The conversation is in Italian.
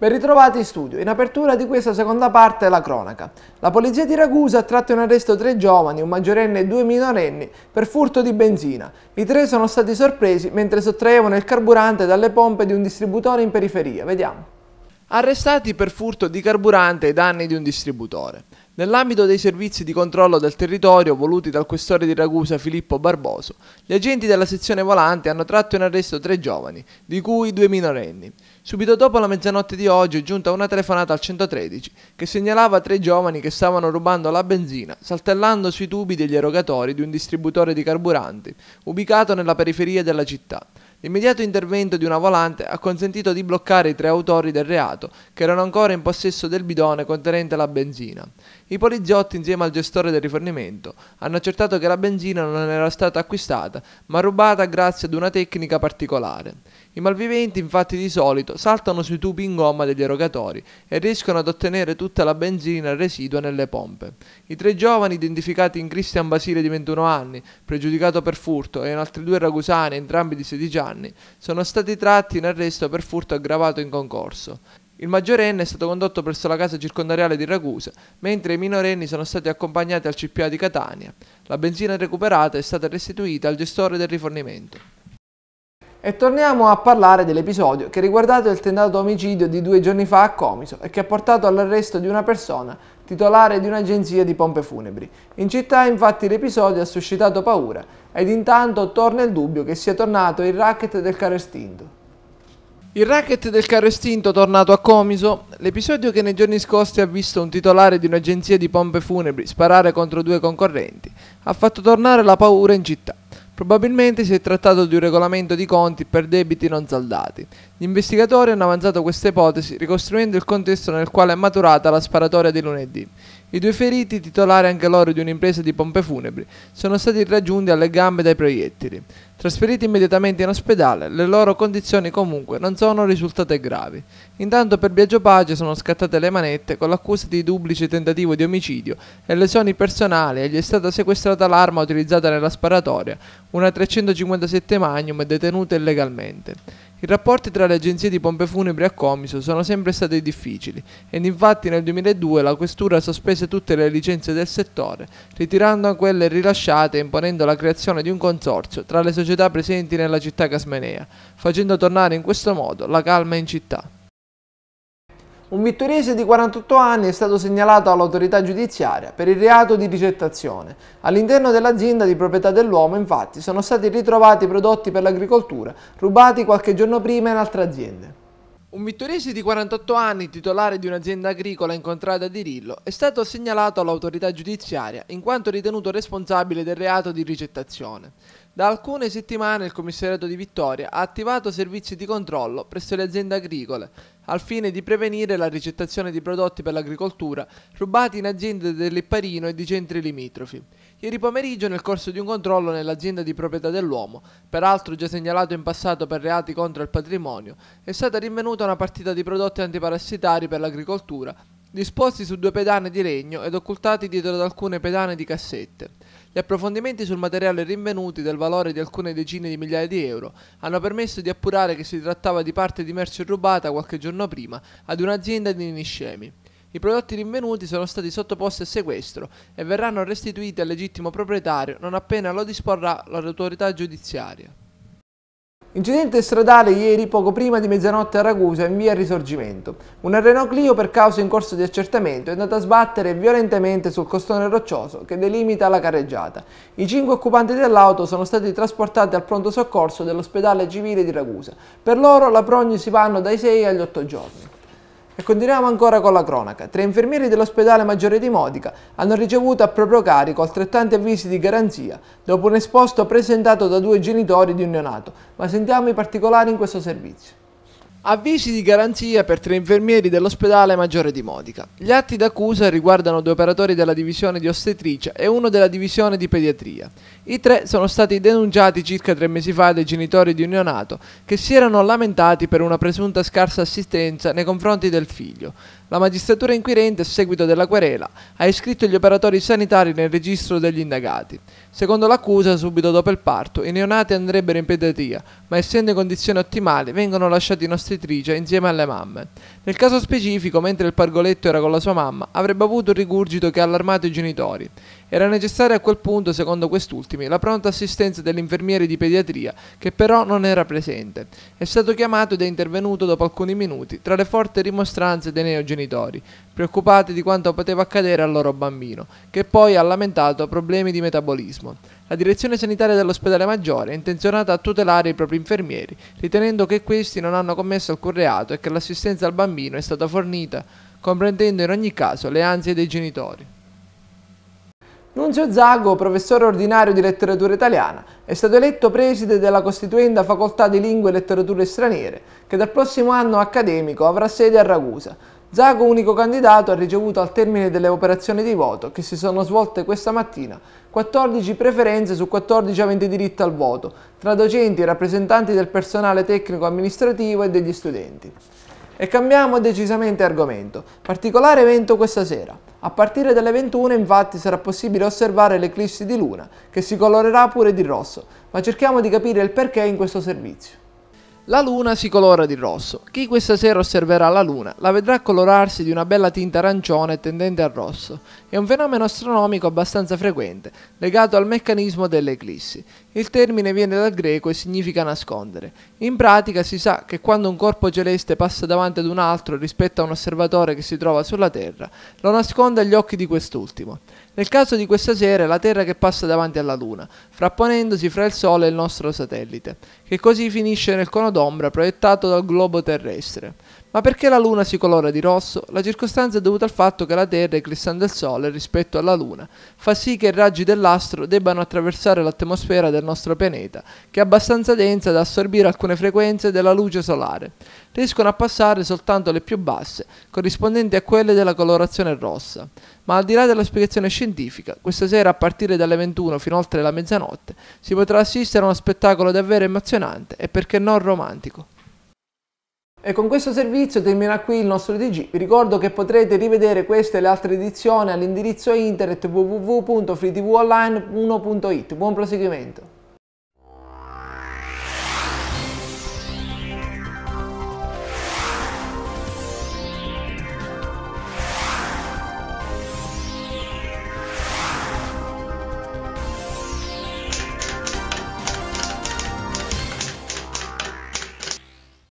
Ben ritrovati in studio. In apertura di questa seconda parte la cronaca. La polizia di Ragusa ha tratto in arresto tre giovani, un maggiorenne e due minorenni, per furto di benzina. I tre sono stati sorpresi mentre sottraevano il carburante dalle pompe di un distributore in periferia. Vediamo. Arrestati per furto di carburante ai danni di un distributore. Nell'ambito dei servizi di controllo del territorio voluti dal questore di Ragusa Filippo Barboso, gli agenti della sezione volante hanno tratto in arresto tre giovani, di cui due minorenni. Subito dopo la mezzanotte di oggi è giunta una telefonata al 113 che segnalava tre giovani che stavano rubando la benzina, saltellando sui tubi degli erogatori di un distributore di carburanti ubicato nella periferia della città. L'immediato intervento di una volante ha consentito di bloccare i tre autori del reato, che erano ancora in possesso del bidone contenente la benzina. I poliziotti, insieme al gestore del rifornimento, hanno accertato che la benzina non era stata acquistata, ma rubata grazie ad una tecnica particolare. I malviventi, infatti, di solito saltano sui tubi in gomma degli erogatori e riescono ad ottenere tutta la benzina residua nelle pompe. I tre giovani, identificati in Cristian Basile di 21 anni, pregiudicato per furto, e in altri due ragusani, entrambi di 16 anni, anni, sono stati tratti in arresto per furto aggravato in concorso. Il maggiorenne è stato condotto presso la casa circondariale di Ragusa, mentre i minorenni sono stati accompagnati al CPA di Catania. La benzina recuperata è stata restituita al gestore del rifornimento. E torniamo a parlare dell'episodio che riguardava il tentato omicidio di due giorni fa a Comiso e che ha portato all'arresto di una persona titolare di un'agenzia di pompe funebri. In città infatti l'episodio ha suscitato paura ed intanto torna il dubbio che sia tornato il racket del caro estinto. Il racket del caro estinto tornato a Comiso, l'episodio che nei giorni scorsi ha visto un titolare di un'agenzia di pompe funebri sparare contro due concorrenti, ha fatto tornare la paura in città. Probabilmente si è trattato di un regolamento di conti per debiti non saldati. Gli investigatori hanno avanzato questa ipotesi ricostruendo il contesto nel quale è maturata la sparatoria di lunedì. I due feriti, titolari anche loro di un'impresa di pompe funebri, sono stati raggiunti alle gambe dai proiettili. Trasferiti immediatamente in ospedale, le loro condizioni comunque non sono risultate gravi. Intanto per Biagio Pace sono scattate le manette con l'accusa di duplice tentativo di omicidio e lesioni personali e gli è stata sequestrata l'arma utilizzata nella sparatoria, una 357 Magnum detenuta illegalmente. I rapporti tra le agenzie di pompe funebri a Comiso sono sempre stati difficili ed infatti nel 2002 la questura sospese tutte le licenze del settore, ritirando quelle rilasciate e imponendo la creazione di un consorzio tra le società presenti nella città casmenea, facendo tornare in questo modo la calma in città. Un vittoriese di 48 anni è stato segnalato all'autorità giudiziaria per il reato di ricettazione. All'interno dell'azienda di proprietà dell'uomo, infatti, sono stati ritrovati prodotti per l'agricoltura rubati qualche giorno prima in altre aziende. Un vittoriese di 48 anni, titolare di un'azienda agricola incontrata a Dirillo, è stato segnalato all'autorità giudiziaria in quanto ritenuto responsabile del reato di ricettazione. Da alcune settimane il commissariato di Vittoria ha attivato servizi di controllo presso le aziende agricole al fine di prevenire la ricettazione di prodotti per l'agricoltura rubati in aziende del Lipparino e di centri limitrofi ieri pomeriggio nel corso di un controllo nell'azienda di proprietà dell'uomo, peraltro già segnalato in passato per reati contro il patrimonio, è stata rinvenuta una partita di prodotti antiparassitari per l'agricoltura, disposti su due pedane di legno ed occultati dietro ad alcune pedane di cassette. Gli approfondimenti sul materiale rinvenuti del valore di alcune decine di migliaia di euro hanno permesso di appurare che si trattava di parte di merce rubata qualche giorno prima ad un'azienda di Niscemi. I prodotti rinvenuti sono stati sottoposti a sequestro e verranno restituiti al legittimo proprietario non appena lo disporrà l'autorità giudiziaria. Incidente stradale ieri poco prima di mezzanotte a Ragusa in via Risorgimento. Una Renault Clio per causa in corso di accertamento è andata a sbattere violentemente sul costone roccioso che delimita la carreggiata. I cinque occupanti dell'auto sono stati trasportati al pronto soccorso dell'ospedale civile di Ragusa. Per loro la prognosi vanno dai 6 agli 8 giorni. E continuiamo ancora con la cronaca. Tre infermieri dell'ospedale Maggiore di Modica hanno ricevuto a proprio carico altrettanti avvisi di garanzia dopo un esposto presentato da due genitori di un neonato. Ma sentiamo i particolari in questo servizio. Avvisi di garanzia per tre infermieri dell'ospedale Maggiore di Modica. Gli atti d'accusa riguardano due operatori della divisione di ostetricia e uno della divisione di pediatria. I tre sono stati denunciati circa tre mesi fa dai genitori di un neonato che si erano lamentati per una presunta scarsa assistenza nei confronti del figlio. La magistratura inquirente, a seguito della querela, ha iscritto gli operatori sanitari nel registro degli indagati. Secondo l'accusa, subito dopo il parto, i neonati andrebbero in pediatria, ma essendo in condizioni ottimali vengono lasciati in ostetricia insieme alle mamme. Nel caso specifico, mentre il pargoletto era con la sua mamma, avrebbe avuto un rigurgito che ha allarmato i genitori. Era necessaria a quel punto, secondo quest'ultimi, la pronta assistenza dell'infermiere di pediatria, che però non era presente. È stato chiamato ed è intervenuto dopo alcuni minuti, tra le forti rimostranze dei neogenitori genitori, preoccupati di quanto poteva accadere al loro bambino, che poi ha lamentato problemi di metabolismo. La direzione sanitaria dell'ospedale maggiore è intenzionata a tutelare i propri infermieri, ritenendo che questi non hanno commesso alcun reato e che l'assistenza al bambino è stata fornita, comprendendo in ogni caso le ansie dei genitori. Nunzio Zago, professore ordinario di letteratura italiana, è stato eletto preside della costituenda Facoltà di Lingue e Letterature Straniere, che dal prossimo anno accademico avrà sede a Ragusa. Zago, unico candidato, ha ricevuto al termine delle operazioni di voto che si sono svolte questa mattina 14 preferenze su 14 aventi diritto al voto, tra docenti, rappresentanti del personale tecnico-amministrativo e degli studenti. E cambiamo decisamente argomento. Particolare evento questa sera. A partire dalle 21 infatti sarà possibile osservare l'eclissi di luna, che si colorerà pure di rosso, ma cerchiamo di capire il perché in questo servizio. La luna si colora di rosso. Chi questa sera osserverà la luna la vedrà colorarsi di una bella tinta arancione tendente al rosso. È un fenomeno astronomico abbastanza frequente, legato al meccanismo delle eclissi. Il termine viene dal greco e significa nascondere. In pratica si sa che quando un corpo celeste passa davanti ad un altro rispetto a un osservatore che si trova sulla Terra, lo nasconde agli occhi di quest'ultimo. Nel caso di questa sera è la Terra che passa davanti alla Luna, frapponendosi fra il Sole e il nostro satellite, che così finisce nel cono d'ombra proiettato dal globo terrestre. Ma perché la Luna si colora di rosso? La circostanza è dovuta al fatto che la Terra, eclissando il Sole rispetto alla Luna, fa sì che i raggi dell'astro debbano attraversare l'atmosfera del nostro pianeta, che è abbastanza densa da assorbire alcune frequenze della luce solare. Riescono a passare soltanto le più basse, corrispondenti a quelle della colorazione rossa. Ma al di là della spiegazione scientifica, questa sera a partire dalle 21 fino oltre la mezzanotte si potrà assistere a uno spettacolo davvero emozionante e perché non romantico. E con questo servizio termina qui il nostro TG. Vi ricordo che potrete rivedere queste e le altre edizioni all'indirizzo internet www.freetvonline1.it. Buon proseguimento!